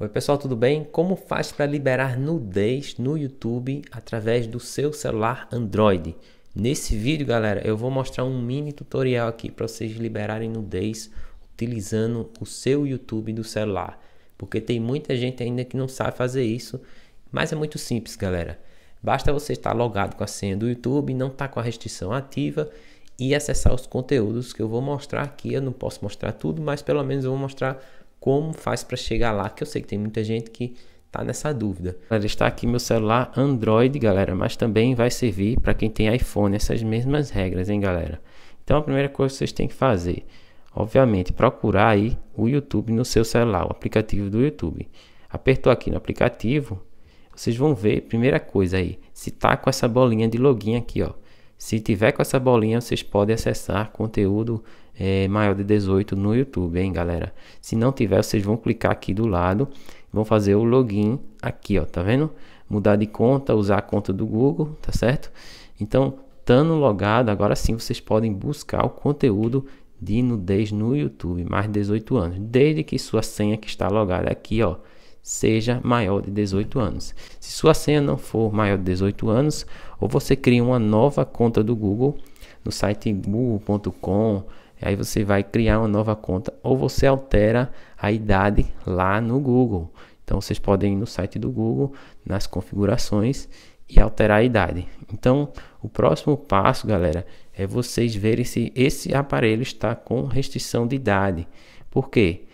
Oi, pessoal, tudo bem? Como faz para liberar nudez no YouTube através do seu celular Android? Nesse vídeo, galera, eu vou mostrar um mini tutorial aqui para vocês liberarem nudez utilizando o seu YouTube do celular, porque tem muita gente ainda que não sabe fazer isso, mas é muito simples, galera. Basta você estar logado com a senha do YouTube, não estar tá com a restrição ativa e acessar os conteúdos que eu vou mostrar aqui. Eu não posso mostrar tudo, mas pelo menos eu vou mostrar como faz para chegar lá, que eu sei que tem muita gente que tá nessa dúvida. Está aqui meu celular Android, galera, mas também vai servir para quem tem iPhone, essas mesmas regras, hein, galera? Então a primeira coisa que vocês têm que fazer, obviamente, procurar aí o YouTube no seu celular, o aplicativo do YouTube. Apertou aqui no aplicativo, vocês vão ver, primeira coisa aí, se tá com essa bolinha de login aqui, ó. Se tiver com essa bolinha, vocês podem acessar conteúdo é, maior de 18 no YouTube, hein, galera? Se não tiver, vocês vão clicar aqui do lado, vão fazer o login aqui, ó, tá vendo? Mudar de conta, usar a conta do Google, tá certo? Então, estando logado, agora sim vocês podem buscar o conteúdo de nudez no YouTube, mais de 18 anos, desde que sua senha que está logada aqui, ó, seja maior de 18 anos. Se sua senha não for maior de 18 anos, ou você cria uma nova conta do Google no site google.com Aí você vai criar uma nova conta ou você altera a idade lá no Google. Então vocês podem ir no site do Google, nas configurações e alterar a idade. Então, o próximo passo, galera, é vocês verem se esse aparelho está com restrição de idade. Por quê?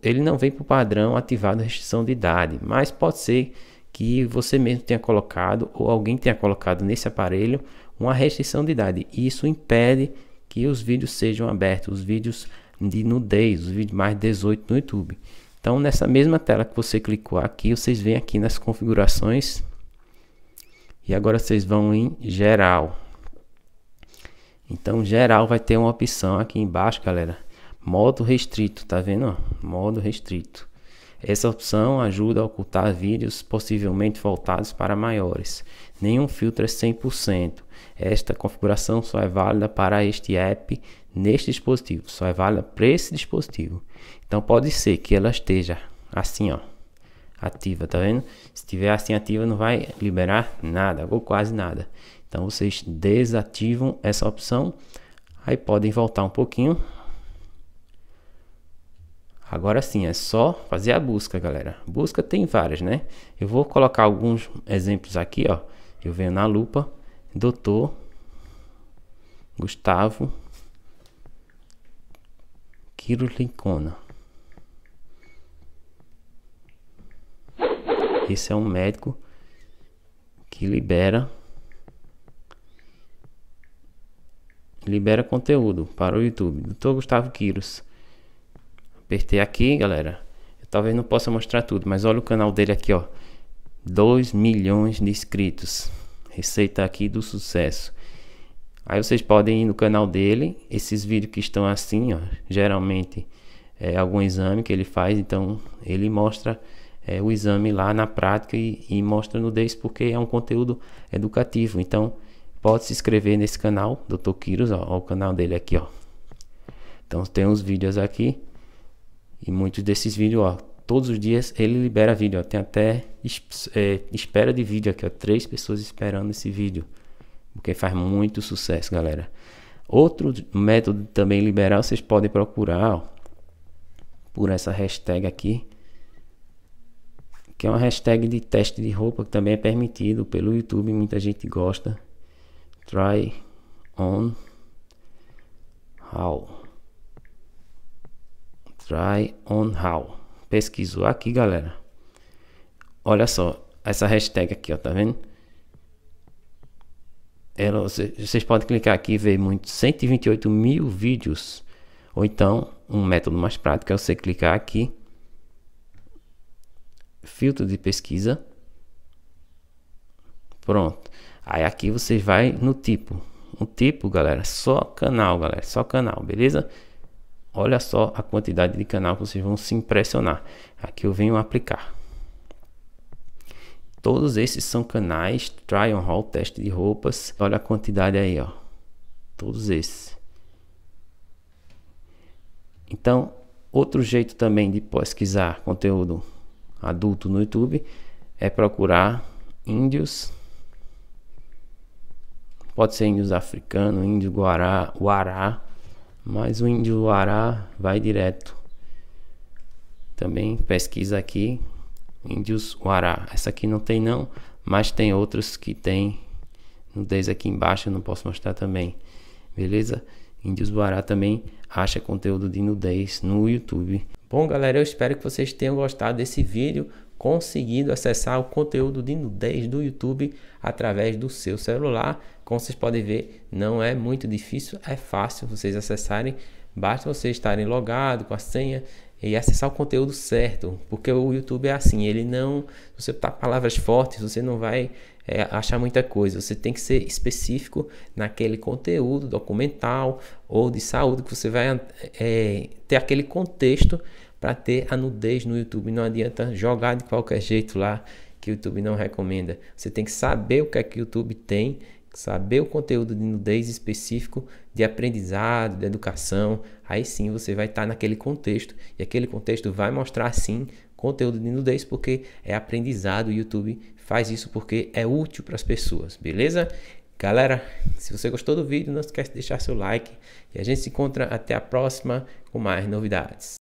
ele não vem para o padrão ativado restrição de idade, mas pode ser que você mesmo tenha colocado ou alguém tenha colocado nesse aparelho uma restrição de idade. E Isso impede que os vídeos sejam abertos, os vídeos de nudez, os vídeos mais 18 no YouTube. Então, nessa mesma tela que você clicou aqui, vocês vêm aqui nas configurações e agora vocês vão em geral. Então, geral vai ter uma opção aqui embaixo, galera. Modo restrito, tá vendo? Modo restrito. Essa opção ajuda a ocultar vídeos possivelmente voltados para maiores. Nenhum filtro é 100%. Esta configuração só é válida para este app neste dispositivo, só é válida para esse dispositivo. Então pode ser que ela esteja assim, ó, ativa, tá vendo? Se estiver assim ativa não vai liberar nada ou quase nada. Então vocês desativam essa opção, aí podem voltar um pouquinho Agora sim, é só fazer a busca, galera. Busca tem várias, né? Eu vou colocar alguns exemplos aqui, ó. Eu venho na lupa, doutor Gustavo Quiros Lincona. Esse é um médico que libera libera conteúdo para o YouTube. Doutor Gustavo Quiros Apertei aqui, galera. Eu talvez não possa mostrar tudo, mas olha o canal dele aqui, ó. 2 milhões de inscritos. Receita aqui do sucesso. Aí vocês podem ir no canal dele. Esses vídeos que estão assim, ó, geralmente é algum exame que ele faz, então ele mostra é, o exame lá na prática e, e mostra nudez porque é um conteúdo educativo. Então pode se inscrever nesse canal, Dr. Kiros, ó, ó o canal dele aqui, ó. Então tem uns vídeos aqui e muitos desses vídeos, ó, todos os dias ele libera vídeo. Ó. Tem até é, espera de vídeo aqui, ó. Três pessoas esperando esse vídeo. Porque faz muito sucesso, galera. Outro método também liberal, vocês podem procurar ó, por essa hashtag aqui. Que é uma hashtag de teste de roupa que também é permitido pelo YouTube. Muita gente gosta. Try on how. Try on how. Pesquisou aqui, galera. Olha só, essa hashtag aqui, ó, tá vendo? Ela, vocês podem clicar aqui e ver muito 128 mil vídeos. Ou então, um método mais prático é você clicar aqui. Filtro de pesquisa. Pronto. Aí aqui vocês vai no tipo. O tipo, galera, só canal, galera, só canal, beleza? Olha só a quantidade de canal que vocês vão se impressionar. Aqui eu venho aplicar. Todos esses são canais, try on haul, teste de roupas. Olha a quantidade aí, ó. Todos esses. Então, outro jeito também de pesquisar conteúdo adulto no YouTube é procurar índios. Pode ser índios africanos, índio guará, guará, mas o índio ará vai direto. Também pesquisa aqui. Índios Uará. Essa aqui não tem não, mas tem outras que tem. Nudez aqui embaixo eu não posso mostrar também. Beleza? Índios Guará também acha conteúdo de nudez no YouTube. Bom, galera, eu espero que vocês tenham gostado desse vídeo, conseguindo acessar o conteúdo de nudez do YouTube através do seu celular. Como vocês podem ver, não é muito difícil, é fácil vocês acessarem. Basta vocês estarem logados com a senha e acessar o conteúdo certo, porque o YouTube é assim, ele não, se você botar palavras fortes, você não vai é, achar muita coisa. Você tem que ser específico naquele conteúdo documental ou de saúde que você vai é, ter aquele contexto para ter a nudez no YouTube. Não adianta jogar de qualquer jeito lá que o YouTube não recomenda. Você tem que saber o que é que o YouTube tem saber o conteúdo de nudez específico de aprendizado, de educação, aí sim você vai estar tá naquele contexto e aquele contexto vai mostrar sim conteúdo de nudez porque é aprendizado. O YouTube faz isso porque é útil para as pessoas, beleza? Galera, se você gostou do vídeo, não esquece de deixar seu like e a gente se encontra até a próxima com mais novidades.